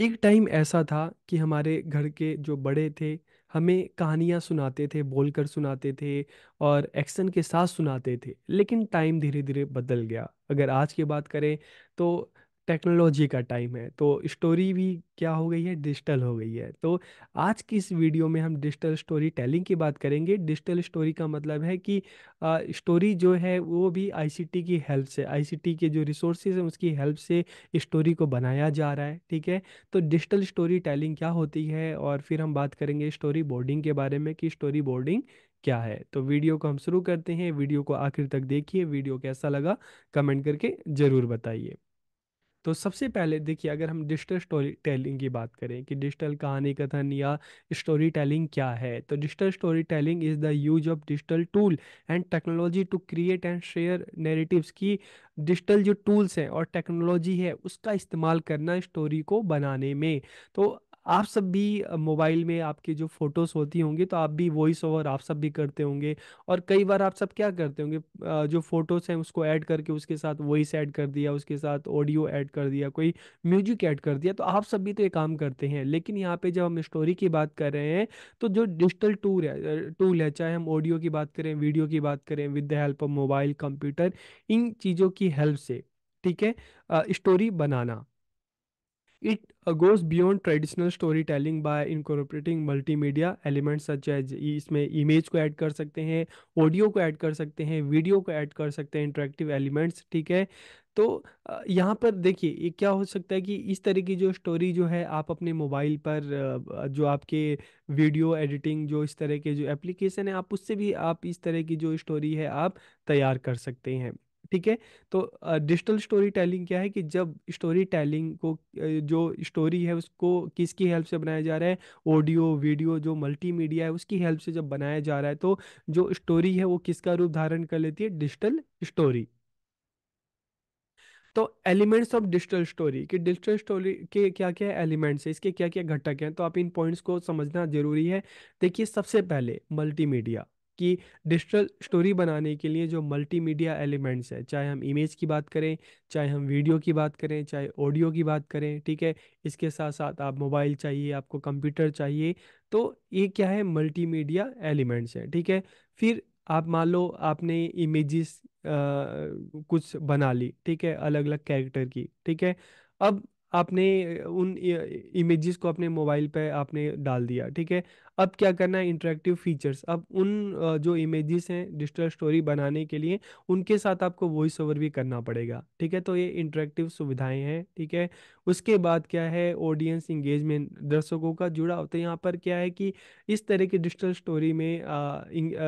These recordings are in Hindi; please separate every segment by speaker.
Speaker 1: एक टाइम ऐसा था कि हमारे घर के जो बड़े थे हमें कहानियाँ सुनाते थे बोलकर सुनाते थे और एक्शन के साथ सुनाते थे लेकिन टाइम धीरे धीरे बदल गया अगर आज की बात करें तो टेक्नोलॉजी का टाइम है तो स्टोरी भी क्या हो गई है डिजिटल हो गई है तो आज की इस वीडियो में हम डिजिटल स्टोरी टेलिंग की बात करेंगे डिजिटल स्टोरी का मतलब है कि स्टोरी जो है वो भी आईसीटी की हेल्प से आईसीटी के जो रिसोर्सेज हैं उसकी हेल्प से स्टोरी को बनाया जा रहा है ठीक है तो डिजिटल स्टोरी टेलिंग क्या होती है और फिर हम बात करेंगे स्टोरी बोर्डिंग के बारे में कि स्टोरी बोर्डिंग क्या है तो वीडियो को हम शुरू करते हैं वीडियो को आखिर तक देखिए वीडियो कैसा लगा कमेंट करके ज़रूर बताइए तो सबसे पहले देखिए अगर हम डिजिटल स्टोरी टेलिंग की बात करें कि डिजिटल कहानी कथन या स्टोरी टेलिंग क्या है तो digital storytelling is the use of digital tool and technology to create and share narratives की डिजिटल जो टूल्स हैं और टेक्नोलॉजी है उसका इस्तेमाल करना स्टोरी को बनाने में तो आप सब भी मोबाइल में आपके जो फोटोज होती होंगी तो आप भी वॉइस ओवर आप सब भी करते होंगे और कई बार आप सब क्या करते होंगे जो फोटोज हैं उसको ऐड करके उसके साथ वॉइस ऐड कर दिया उसके साथ ऑडियो ऐड कर दिया कोई म्यूजिक ऐड कर दिया तो आप सब भी तो ये काम करते हैं लेकिन यहाँ पे जब हम स्टोरी की बात कर रहे हैं तो जो डिजिटल टूल है टूल है चाहे हम ऑडियो की बात करें वीडियो की बात करें with the help of mobile computer इन चीज़ों की हेल्प से ठीक है स्टोरी बनाना It uh, goes beyond traditional storytelling by incorporating multimedia elements such as इसमें image को ऐड कर सकते हैं audio को ऐड कर सकते हैं video को ऐड कर सकते हैं interactive elements ठीक है तो यहाँ पर देखिए क्या हो सकता है कि इस तरह की जो स्टोरी जो है आप अपने मोबाइल पर जो आपके वीडियो एडिटिंग जो इस तरह के जो एप्लीकेशन है आप उससे भी आप इस तरह की जो स्टोरी है आप तैयार कर सकते हैं ठीक है तो डिजिटल स्टोरी टेलिंग क्या है कि जब स्टोरी टेलिंग को जो स्टोरी है उसको किसकी हेल्प से बनाया जा रहा है ऑडियो वीडियो जो मल्टीमीडिया है उसकी हेल्प से जब बनाया जा रहा है तो जो स्टोरी है वो किसका रूप धारण कर लेती है डिजिटल स्टोरी तो एलिमेंट्स ऑफ डिजिटल स्टोरी कि डिजिटल स्टोरी के क्या क्या एलिमेंट्स है इसके क्या क्या घटक हैं तो आप इन पॉइंट्स को समझना जरूरी है देखिए सबसे पहले मल्टीमीडिया कि डिजिटल स्टोरी बनाने के लिए जो मल्टीमीडिया एलिमेंट्स है चाहे हम इमेज की बात करें चाहे हम वीडियो की बात करें चाहे ऑडियो की बात करें ठीक है इसके साथ साथ आप मोबाइल चाहिए आपको कंप्यूटर चाहिए तो ये क्या है मल्टीमीडिया एलिमेंट्स है ठीक है फिर आप मान लो आपने इमेजेस कुछ बना ली ठीक है अलग अलग कैरेक्टर की ठीक है अब आपने उन इमेजेस को अपने मोबाइल पे आपने डाल दिया ठीक है अब क्या करना है इंटरेक्टिव फीचर्स अब उन जो इमेजेस हैं डिजिटल स्टोरी बनाने के लिए उनके साथ आपको वॉइस ओवर भी करना पड़ेगा ठीक है तो ये इंटरेक्टिव सुविधाएं हैं ठीक है उसके बाद क्या है ऑडियंस इंगेजमेंट दर्शकों का जुड़ा होता है यहाँ पर क्या है कि इस तरह की डिजिटल स्टोरी में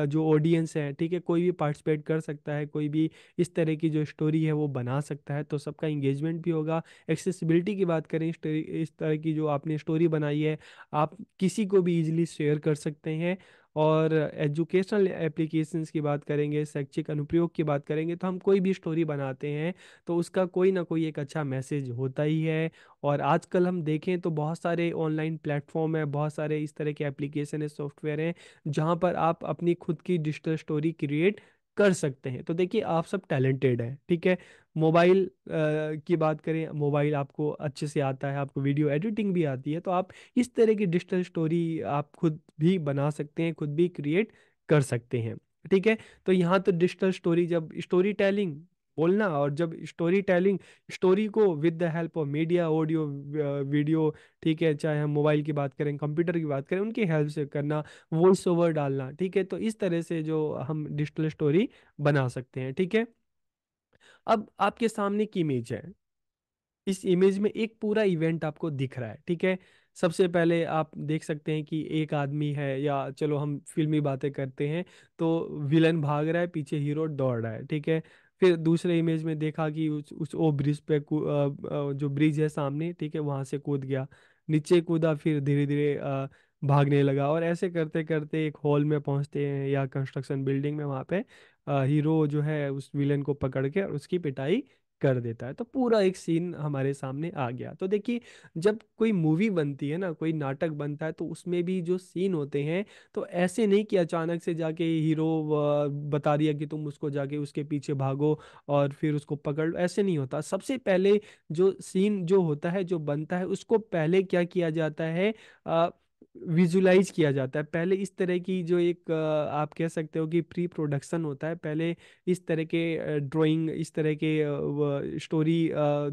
Speaker 1: जो ऑडियंस है ठीक है कोई भी पार्टिसिपेट कर सकता है कोई भी इस तरह की जो स्टोरी है वो बना सकता है तो सबका इंगेजमेंट भी होगा एक्सेसिबिलिटी की बात करें इस तरह की जो आपने स्टोरी बनाई है आप किसी को भी ईजिली शेयर कर सकते हैं और एजुकेशनल एप्लीकेशंस की बात करेंगे शैक्षिक अनुप्रयोग की बात करेंगे तो हम कोई भी स्टोरी बनाते हैं तो उसका कोई ना कोई एक अच्छा मैसेज होता ही है और आजकल हम देखें तो बहुत सारे ऑनलाइन प्लेटफॉर्म है बहुत सारे इस तरह के एप्लीकेशन है सॉफ्टवेयर हैं जहाँ पर आप अपनी खुद की डिजिटल स्टोरी क्रिएट कर सकते हैं तो देखिए आप सब टैलेंटेड हैं ठीक है मोबाइल की बात करें मोबाइल आपको अच्छे से आता है आपको वीडियो एडिटिंग भी आती है तो आप इस तरह की डिजिटल स्टोरी आप खुद भी बना सकते हैं खुद भी क्रिएट कर सकते हैं ठीक है तो यहाँ तो डिजिटल स्टोरी जब स्टोरी टेलिंग बोलना और जब स्टोरी टेलिंग स्टोरी को with the help of media audio video ठीक है चाहे हम मोबाइल की बात करें कंप्यूटर की बात करें उनकी हेल्प से करना वॉइस ओवर डालना ठीक है तो इस तरह से जो हम डिजिटल स्टोरी बना सकते हैं ठीक है अब आपके सामने की इमेज है इस इमेज में एक पूरा इवेंट आपको दिख रहा है ठीक है सबसे पहले आप देख सकते हैं कि एक आदमी है या चलो हम फिल्मी बातें करते हैं तो विलन भाग रहा है पीछे हीरो दौड़ रहा है ठीक है फिर दूसरे इमेज में देखा कि उस उस ओ ब्रिज पे जो ब्रिज है सामने ठीक है वहां से कूद गया नीचे कूदा फिर धीरे धीरे भागने लगा और ऐसे करते करते एक हॉल में पहुंचते हैं या कंस्ट्रक्शन बिल्डिंग में वहाँ पे हीरो जो है उस विलन को पकड़ के और उसकी पिटाई कर देता है तो पूरा एक सीन हमारे सामने आ गया तो देखिए जब कोई मूवी बनती है ना कोई नाटक बनता है तो उसमें भी जो सीन होते हैं तो ऐसे नहीं कि अचानक से जाके हीरो बता दिया कि तुम उसको जाके उसके पीछे भागो और फिर उसको पकड़ ऐसे नहीं होता सबसे पहले जो सीन जो होता है जो बनता है उसको पहले क्या किया जाता है आ, विजुलाइज किया जाता है पहले इस तरह की जो एक आप कह सकते हो कि प्री प्रोडक्शन होता है पहले इस तरह के ड्राइंग इस तरह के स्टोरी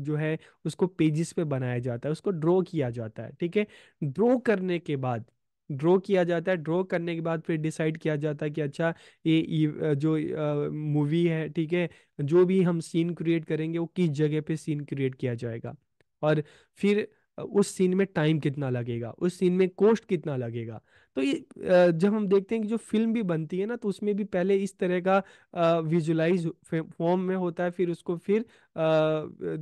Speaker 1: जो है उसको पेजेस पे बनाया जाता है उसको ड्रॉ किया जाता है ठीक है ड्रॉ करने के बाद ड्रॉ किया जाता है ड्रॉ करने के बाद फिर डिसाइड किया जाता है कि अच्छा ये जो मूवी है ठीक है जो भी हम सीन क्रिएट करेंगे वो किस जगह पे सीन क्रिएट किया जाएगा और फिर उस सीन में टाइम कितना लगेगा उस सीन में कोस्ट कितना लगेगा तो ये जब हम देखते हैं कि जो फिल्म भी बनती है ना तो उसमें भी पहले इस तरह का विजुलाइज फॉर्म में होता है फिर उसको फिर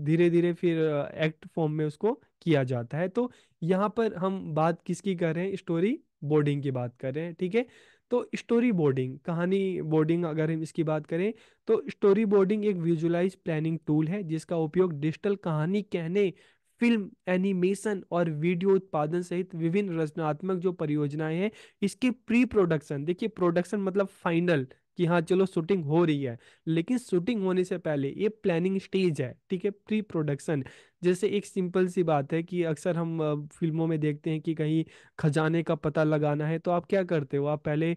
Speaker 1: धीरे धीरे फिर एक्ट फॉर्म में उसको किया जाता है तो यहाँ पर हम बात किसकी कर रहे हैं स्टोरी बोर्डिंग की बात कर रहे हैं ठीक है तो स्टोरी बोर्डिंग कहानी बोर्डिंग अगर हम इसकी बात करें तो स्टोरी बोर्डिंग एक विजुअलाइज प्लानिंग टूल है जिसका उपयोग डिजिटल कहानी कहने फिल्म एनिमेशन और वीडियो उत्पादन सहित विभिन्न रचनात्मक जो परियोजनाएं हैं इसके प्री प्रोडक्शन देखिए प्रोडक्शन मतलब फाइनल कि हाँ चलो शूटिंग हो रही है लेकिन शूटिंग होने से पहले ये प्लानिंग स्टेज है ठीक है प्री प्रोडक्शन जैसे एक सिंपल सी बात है कि अक्सर हम फिल्मों में देखते हैं कि कहीं खजाने का पता लगाना है तो आप क्या करते हो आप पहले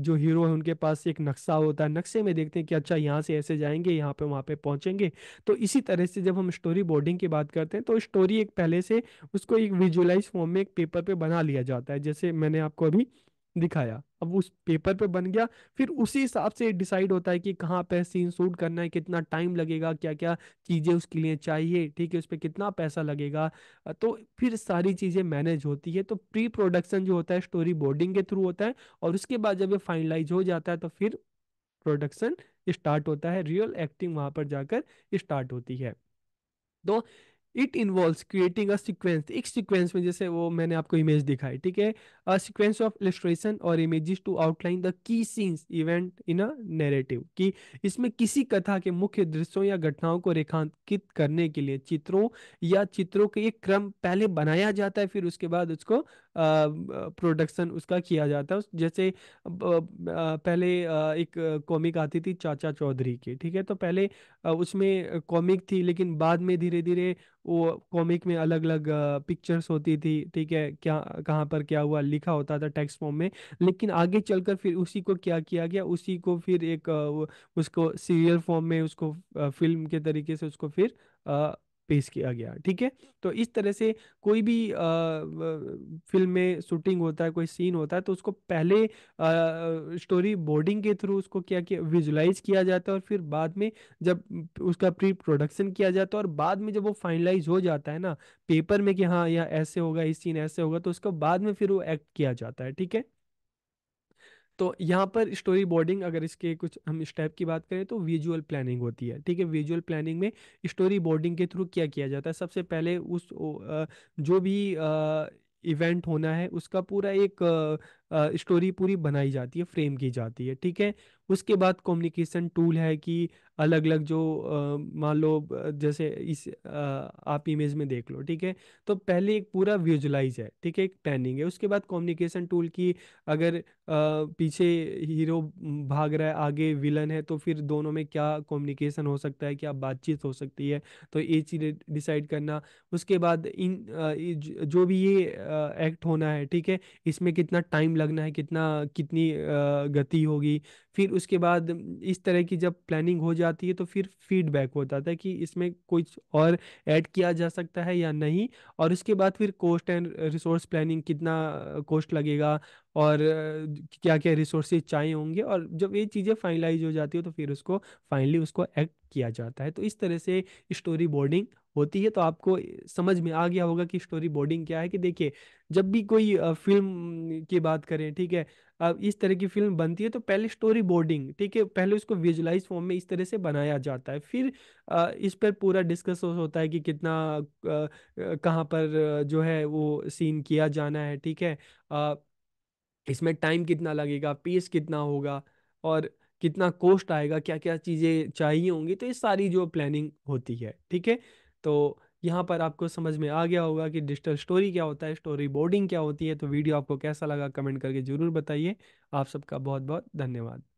Speaker 1: जो हीरो है उनके पास एक नक्शा होता है नक्शे में देखते हैं कि अच्छा यहाँ से ऐसे जाएंगे यहाँ पे वहाँ पे पहुँचेंगे तो इसी तरह से जब हम स्टोरी बोर्डिंग की बात करते हैं तो स्टोरी एक पहले से उसको एक विजुअलाइज फॉर्म में एक पेपर पे बना लिया जाता है जैसे मैंने आपको अभी दिखाया अब उस पेपर पे बन गया फिर उसी हिसाब से डिसाइड होता है कि कहाँ पे सीन शूट करना है कितना टाइम लगेगा क्या क्या चीज़ें उसके लिए चाहिए ठीक है उस पर कितना पैसा लगेगा तो फिर सारी चीज़ें मैनेज होती है तो प्री प्रोडक्शन जो होता है स्टोरी बोर्डिंग के थ्रू होता है और उसके बाद जब ये फाइनलाइज हो जाता है तो फिर प्रोडक्शन स्टार्ट होता है रियल एक्टिंग वहाँ पर जाकर स्टार्ट होती है तो it involve creating a sequence एक सीक्वेंस में जैसे वो मैंने आपको इमेज दिखाई ठीक है अ सीक्वेंस ऑफ इलेस्ट्रेशन और images to outline the key scenes event in a narrative कि इसमें किसी कथा के मुख्य दृश्यों या घटनाओं को रेखांकित करने के लिए चित्रों या चित्रों के एक क्रम पहले बनाया जाता है फिर उसके बाद उसको प्रोडक्शन उसका किया जाता है जैसे पहले एक कॉमिक आती थी चाचा चौधरी की ठीक है तो पहले उसमें कॉमिक थी लेकिन बाद में धीरे धीरे वो कॉमिक में अलग अलग पिक्चर्स होती थी ठीक है क्या कहाँ पर क्या हुआ लिखा होता था टेक्स्ट फॉर्म में लेकिन आगे चलकर फिर उसी को क्या किया गया उसी को फिर एक उसको सीरियल फॉर्म में उसको फिल्म के तरीके से उसको फिर पेश किया गया ठीक है तो इस तरह से कोई भी आ, फिल्म में शूटिंग होता है कोई सीन होता है तो उसको पहले आ, स्टोरी बोर्डिंग के थ्रू उसको क्या किया विजुलाइज किया जाता है और फिर बाद में जब उसका प्री प्रोडक्शन किया जाता है और बाद में जब वो फाइनलाइज हो जाता है ना पेपर में कि हाँ यह ऐसे होगा इस सीन ऐसे होगा तो उसको बाद में फिर वो एक्ट किया जाता है ठीक है तो यहाँ पर स्टोरी बोर्डिंग अगर इसके कुछ हम स्टेप की बात करें तो विजुअल प्लानिंग होती है ठीक है विजुअल प्लानिंग में स्टोरी बोर्डिंग के थ्रू क्या किया जाता है सबसे पहले उस जो भी इवेंट होना है उसका पूरा एक स्टोरी पूरी बनाई जाती है फ्रेम की जाती है ठीक है उसके बाद कम्युनिकेशन टूल है कि अलग अलग जो मान लो जैसे इस आ, आप इमेज में देख लो ठीक है तो पहले एक पूरा विजुलाइज है ठीक है एक पैनिंग है उसके बाद कम्युनिकेशन टूल की अगर आ, पीछे हीरो भाग रहा है आगे विलन है तो फिर दोनों में क्या कम्युनिकेशन हो सकता है क्या बातचीत हो सकती है तो ये चीज़ें डिसाइड करना उसके बाद इन आ, जो भी ये एक्ट होना है ठीक है इसमें कितना टाइम लगना है कितना कितनी गति होगी फिर उसके बाद इस तरह की जब प्लानिंग हो जाती है तो फिर फीडबैक होता था कि इसमें कुछ और ऐड किया जा सकता है या नहीं और उसके बाद फिर कॉस्ट एंड रिसोर्स प्लानिंग कितना कॉस्ट लगेगा और क्या क्या रिसोर्सेज चाहिए होंगे और जब ये चीज़ें फाइनलाइज हो जाती है तो फिर उसको फाइनली उसको एक्ट किया जाता है तो इस तरह से स्टोरी बोर्डिंग होती है तो आपको समझ में आ गया होगा कि स्टोरी बोर्डिंग क्या है कि देखिए जब भी कोई फिल्म की बात करें ठीक है अब इस तरह की फिल्म बनती है तो पहले स्टोरी बोर्डिंग ठीक है पहले उसको विजुअलाइज फॉर्म में इस तरह से बनाया जाता है फिर इस पर पूरा डिस्कस होता है कि कितना कहाँ पर जो है वो सीन किया जाना है ठीक है इसमें टाइम कितना लगेगा पेस कितना होगा और कितना कॉस्ट आएगा क्या क्या चीज़ें चाहिए होंगी तो ये सारी जो प्लानिंग होती है ठीक है तो यहाँ पर आपको समझ में आ गया होगा कि डिजिटल स्टोरी क्या होता है स्टोरी बोर्डिंग क्या होती है तो वीडियो आपको कैसा लगा कमेंट करके ज़रूर बताइए आप सबका बहुत बहुत धन्यवाद